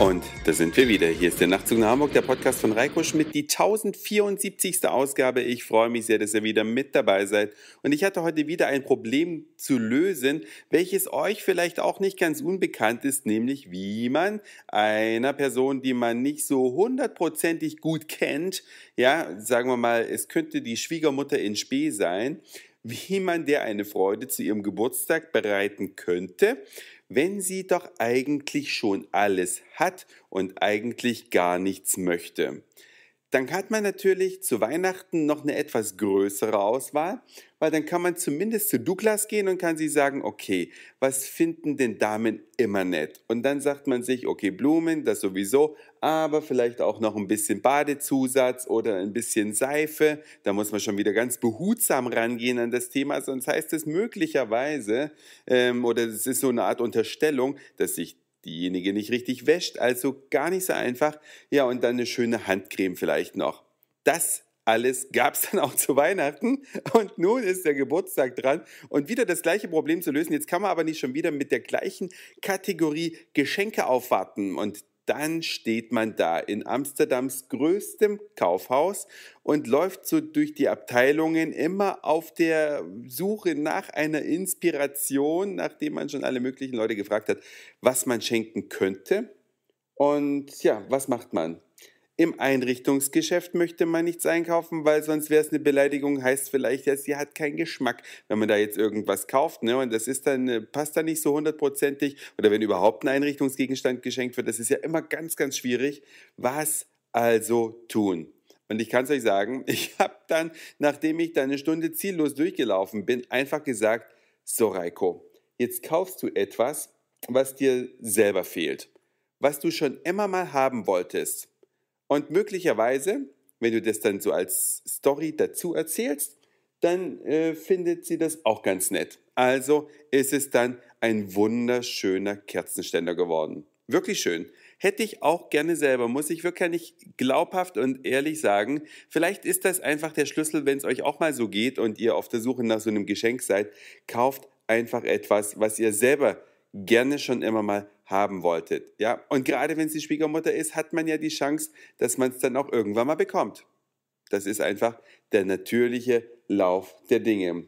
Und da sind wir wieder. Hier ist der Nachtzug nach Hamburg, der Podcast von Reiko Schmidt, die 1074. Ausgabe. Ich freue mich sehr, dass ihr wieder mit dabei seid. Und ich hatte heute wieder ein Problem zu lösen, welches euch vielleicht auch nicht ganz unbekannt ist, nämlich wie man einer Person, die man nicht so hundertprozentig gut kennt, ja, sagen wir mal, es könnte die Schwiegermutter in Spee sein, wie man der eine Freude zu ihrem Geburtstag bereiten könnte, wenn sie doch eigentlich schon alles hat und eigentlich gar nichts möchte dann hat man natürlich zu Weihnachten noch eine etwas größere Auswahl, weil dann kann man zumindest zu Douglas gehen und kann sie sagen, okay, was finden denn Damen immer nett? Und dann sagt man sich, okay, Blumen, das sowieso, aber vielleicht auch noch ein bisschen Badezusatz oder ein bisschen Seife. Da muss man schon wieder ganz behutsam rangehen an das Thema, sonst heißt es möglicherweise, ähm, oder es ist so eine Art Unterstellung, dass sich diejenige nicht richtig wäscht. Also gar nicht so einfach. Ja, und dann eine schöne Handcreme vielleicht noch. Das alles gab es dann auch zu Weihnachten. Und nun ist der Geburtstag dran. Und wieder das gleiche Problem zu lösen. Jetzt kann man aber nicht schon wieder mit der gleichen Kategorie Geschenke aufwarten. Und dann steht man da in Amsterdams größtem Kaufhaus und läuft so durch die Abteilungen immer auf der Suche nach einer Inspiration, nachdem man schon alle möglichen Leute gefragt hat, was man schenken könnte. Und ja, was macht man? Im Einrichtungsgeschäft möchte man nichts einkaufen, weil sonst wäre es eine Beleidigung, heißt vielleicht, ja, sie hat keinen Geschmack, wenn man da jetzt irgendwas kauft. Ne? Und das ist dann, äh, passt dann nicht so hundertprozentig. Oder wenn überhaupt ein Einrichtungsgegenstand geschenkt wird, das ist ja immer ganz, ganz schwierig. Was also tun? Und ich kann es euch sagen, ich habe dann, nachdem ich da eine Stunde ziellos durchgelaufen bin, einfach gesagt, so Reiko, jetzt kaufst du etwas, was dir selber fehlt, was du schon immer mal haben wolltest. Und möglicherweise, wenn du das dann so als Story dazu erzählst, dann äh, findet sie das auch ganz nett. Also ist es dann ein wunderschöner Kerzenständer geworden. Wirklich schön. Hätte ich auch gerne selber, muss ich wirklich glaubhaft und ehrlich sagen. Vielleicht ist das einfach der Schlüssel, wenn es euch auch mal so geht und ihr auf der Suche nach so einem Geschenk seid. Kauft einfach etwas, was ihr selber gerne schon immer mal haben wolltet. Ja? Und gerade wenn es die Schwiegermutter ist, hat man ja die Chance, dass man es dann auch irgendwann mal bekommt. Das ist einfach der natürliche Lauf der Dinge.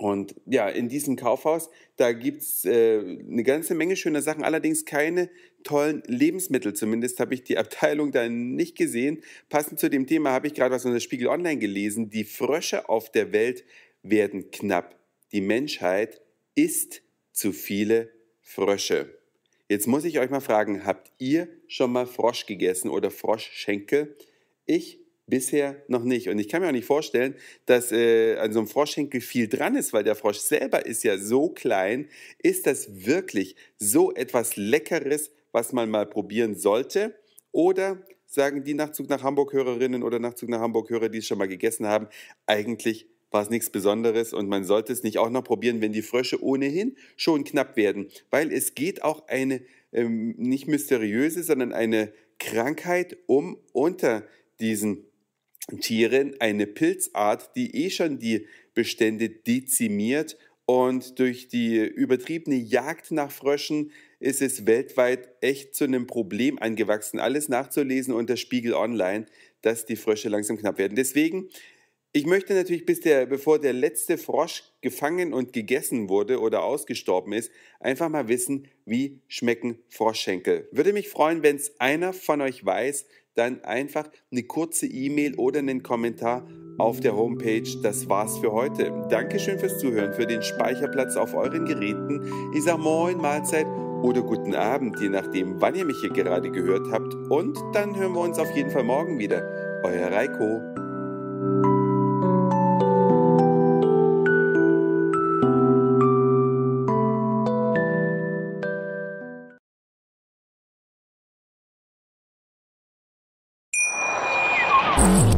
Und ja, in diesem Kaufhaus, da gibt's äh, eine ganze Menge schöner Sachen, allerdings keine tollen Lebensmittel. Zumindest habe ich die Abteilung da nicht gesehen. Passend zu dem Thema habe ich gerade was der Spiegel Online gelesen. Die Frösche auf der Welt werden knapp. Die Menschheit isst zu viele Frösche. Jetzt muss ich euch mal fragen, habt ihr schon mal Frosch gegessen oder Froschschenkel? Ich bisher noch nicht. Und ich kann mir auch nicht vorstellen, dass äh, an so einem Froschschenkel viel dran ist, weil der Frosch selber ist ja so klein. Ist das wirklich so etwas Leckeres, was man mal probieren sollte? Oder sagen die Nachzug nach Hamburg-Hörerinnen oder Nachzug nach Hamburg-Hörer, die es schon mal gegessen haben, eigentlich war es nichts Besonderes und man sollte es nicht auch noch probieren, wenn die Frösche ohnehin schon knapp werden, weil es geht auch eine ähm, nicht mysteriöse, sondern eine Krankheit um unter diesen Tieren, eine Pilzart, die eh schon die Bestände dezimiert und durch die übertriebene Jagd nach Fröschen ist es weltweit echt zu einem Problem angewachsen. Alles nachzulesen unter Spiegel Online, dass die Frösche langsam knapp werden. Deswegen ich möchte natürlich, bis der, bevor der letzte Frosch gefangen und gegessen wurde oder ausgestorben ist, einfach mal wissen, wie schmecken Froschschenkel. Würde mich freuen, wenn es einer von euch weiß, dann einfach eine kurze E-Mail oder einen Kommentar auf der Homepage. Das war's für heute. Dankeschön fürs Zuhören, für den Speicherplatz auf euren Geräten. Ich sage Moin, Mahlzeit oder guten Abend, je nachdem, wann ihr mich hier gerade gehört habt. Und dann hören wir uns auf jeden Fall morgen wieder. Euer Reiko.